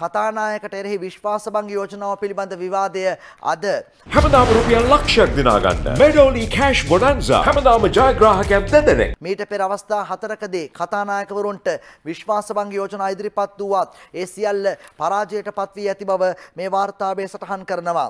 කතානායකට එරෙහි විශ්වාසබංග යෝජනාව පිළිබඳ විවාදය අද. හැමදාම රුපියල් ලක්ෂයක් දිනාගන්න මෙඩෝලි කෑෂ් බොඩන්ස හැමදාම ජයග්‍රාහකයන් දෙදෙනෙක්. මීට පෙර අවස්ථා හතරකදේ කතානායකවරුන්ට විශ්වාසබංග යෝජනා ඉදිරිපත් වූවත් ඒ සියල්ල පරාජයට පත්වී ඇති බව මේ වාර්තාවේ සටහන් කරනවා.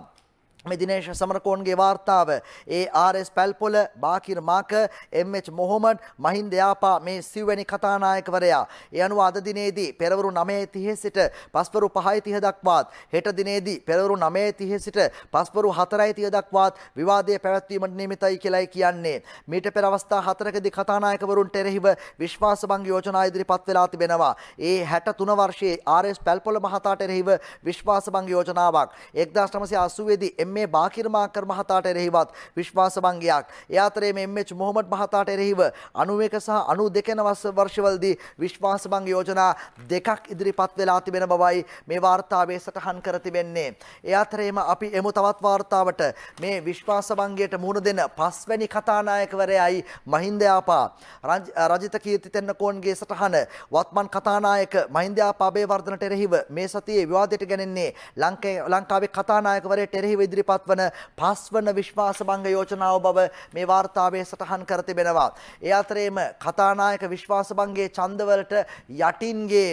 දිනේශ සමරකෝන්ගේ වාර්තාව ඒ ආරස් පැල්පොල බාකිර් මාක එම්ච් මොහොමඩ් මහින්ද යාපා මේ සිව්වැනි කතානායකවරයා. එ අනුව අද දිනේදී පෙරවරු නමේ තිහෙ සිට පස්වරු පහයි තිහ දක්වාත් හෙට දිනේදී පෙරවරු නමේ තිහ සිට පස්වරු හතරයි තිය දක්වාත් විවාදය පැවැත්වීමට නිමිතයි කියලයි කියන්නේ. මීට පෙරවස්ථා හතරකදි කතානායකවරුන්ට එරෙහිව විශ්වාස බං යෝජනා ඉදිරිපත් වෙලා තිබෙනවා. ඒ හැට තුන වර්ෂයේ ආරස් පැල්පොල මහතාට එරෙහිව විශ්වාස බං යෝජනාවක් එක්දාශ්‍රමසය අසුවේදී එම මේ බාකිර් මාකර් මහතාට එරෙහිවත් විශ්වාස භංගයක්. ඒ අතරේ මේ එම්.එච්. මොහොමඩ් මහතාට එරෙහිව 91 සහ 92 වර්ෂවලදී විශ්වාස භංග යෝජනා දෙකක් ඉදිරිපත් වෙලා තිබෙන බවයි මේ වාර්තාවේ සටහන් කර තිබෙන්නේ. ඒ අතරේම අපි එමු තවත් වාර්තාවට මේ විශ්වාස භංගයට මුහුණ දෙන පස්වැනි කතානායකවරයයි මහින්ද යාපා. රජිත කීර්ති තෙන්නකෝන්ගේ සටහන වත්මන් කතානායක මහින්ද යාපා අබේවර්ධනට එරෙහිව මේ සතියේ විවාදයට ගැනෙන්නේ ලංකාවේ කතානායකවරයට එරෙහිව ඉදිරිපත් පත්වන පස්වන විශ්වාසභංග යෝජනාව බව මේ වාර්තාවේ සටහන් කර තිබෙනවා. ඒ අතරේම කතානායක විශ්වාසභංගයේ ඡන්දවලට යටින්ගේ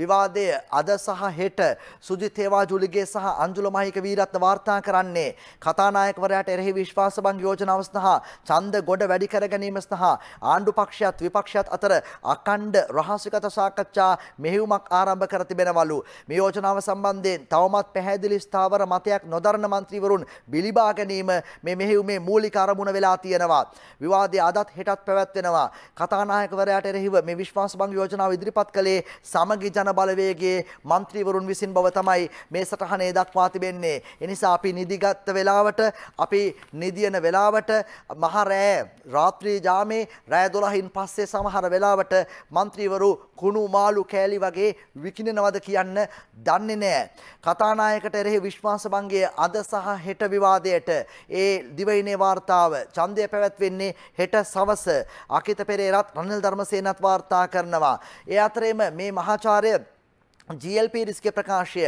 විවාදය අද සහ හෙට සුජිත් හේවාජුලිගේ සහ අංජුල මහික වීරත්න වාර්තා කරන්නේ කතානායකවරයාට එරෙහි විශ්වාසභංග යෝජනාව සඳහා ඡන්ද ගොඩ වැඩි කර ගැනීම සඳහා ආණ්ඩු පක්ෂයත් විපක්ෂයත් අතර අකණ්ඩ රහසිගත සාකච්ඡා මෙහෙයුමක් ආරම්භ කර තිබෙනවලු. මේ යෝජනාව සම්බන්ධයෙන් තවමත් පැහැදිලි ස්ථාවර මතයක් නොදරන මන්ත්‍රීවරු තොරතුරුන් බිලිබා ගැනීම මේ මෙහෙයුමේ මූලික අරමුණ වෙලා තියෙනවා. විවාදය අදත් හෙටත් පැවැත්වෙනවා. කතානායකවරයාට එරෙහිව මේ විශ්වාස භංග යෝජනාව ඉදිරිපත් කළේ සමගි ජන බලවේගයේ මන්ත්‍රීවරුන් විසින් බව තමයි මේ සටහනේ දක්වා තිබෙන්නේ. එනිසා අපි නිදිගත් වෙලාවට අපි නිදියන වෙලාවට මහ රෑ රාත්‍රී ජාමේ රෑ 12න් පස්සේ සමහර වෙලාවට මන්ත්‍රීවරු කුණු මාළු කෑලි වගේ විකිනනවද කියන්න දන්නේ නැහැ. කතානායකට එරෙහි විශ්වාස භංගයේ අද සහ හෙට විවාදයට ඒ දිවයිනේ වාර්තාව ඡන්දය පැවැත්වෙන්නේ හෙට සවස අකිත පෙරේරත් රනිල් ධර්මසේනත් වාර්තා කරනවා. ඒ අතරේම මේ මහාචාර්ය GLP රිස්ක ප්‍රකාශය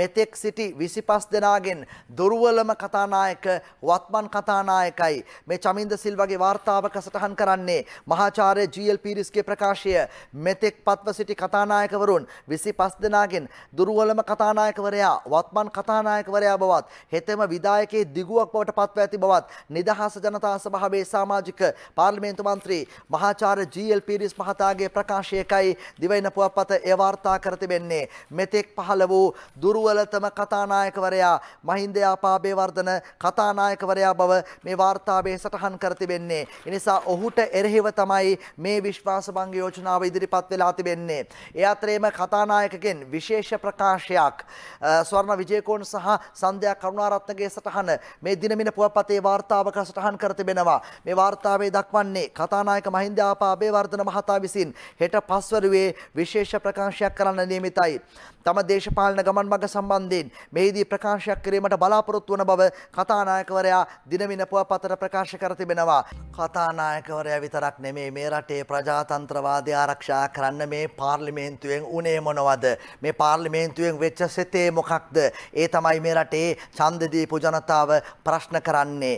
මෙතෙක් සිටි විසිපස් දෙනාගෙන් දුර්වලම කතානායක වත්මන් කතානායකයි මේ චමින්ද සිල් වගේ වාර්තාවක සටහන් කරන්නේ මහාචාර්ය GLP රිස්ක ප්‍රකාශය මෙතෙක් පත්ව සිටි කතානායකවරුන් විසිපස් දෙනාගෙන් දුර්වලම කතානායකවරයා වත්මන් කතානායකවරයා බවත් හෙතෙම විදායකයේ දිගුවක් බවට පත්ව ඇති බවත් නිදහස ජනතා සභාවේ සමාජික පාර්ලිමේන්තු මන්ත්‍රී මහාචාර්ය GLP රිස් මහතාගේ ප්‍රකාශයකයි දිවයින පුවත්පත ඒ වාර්තා කර තිබෙන්නේ වන්නේ. මෙතෙක් පහළ වූ දුර්වලතම කතානායකවරයා මහින්ද යාපාබේවර්ධන කතානායකවරයා බව මේ වාර්තාවේ සටහන් කර තිබෙන්නේ. එනිසා ඔහුට එරෙහිව තමයි මේ විශ්වාස භංග යෝජනාව ඉදිරිපත් වෙලා තිබෙන්නේ. ඒ අතරේම කතානායකගෙන් විශේෂ ප්‍රකාශයක් ස්වර්ණ විජේකෝන් සහ සන්ධ්‍යා කරුණාරත්නගේ සටහන මේ දිනමින පුවපතේ වාර්තාවක සටහන් කර තිබෙනවා. මේ වාර්තාවේ දක්වන්නේ කතානායක මහින්ද යාපාබේවර්ධන මහතා විසින් හෙට පස්වරුවේ විශේෂ ප්‍රකාශයක් කරන්න නියමිතයි. අවශ්‍යයි. තම දේශපාලන ගමන් මඟ සම්බන්ධයෙන් මෙහිදී ප්‍රකාශයක් කිරීමට බලාපොරොත්තු වන බව කතානායකවරයා දිනමින පුවපතට ප්‍රකාශ කර තිබෙනවා. කතානායකවරයා විතරක් නෙමේ මේ රටේ ප්‍රජාතන්ත්‍රවාදය ආරක්ෂා කරන්න මේ පාර්ලිමේන්තුවෙන් උනේ මොනවද? මේ පාර්ලිමේන්තුවෙන් වෙච්ච සිතේ මොකක්ද? ඒ තමයි මේ රටේ ඡන්ද දීපු ජනතාව ප්‍රශ්න කරන්නේ.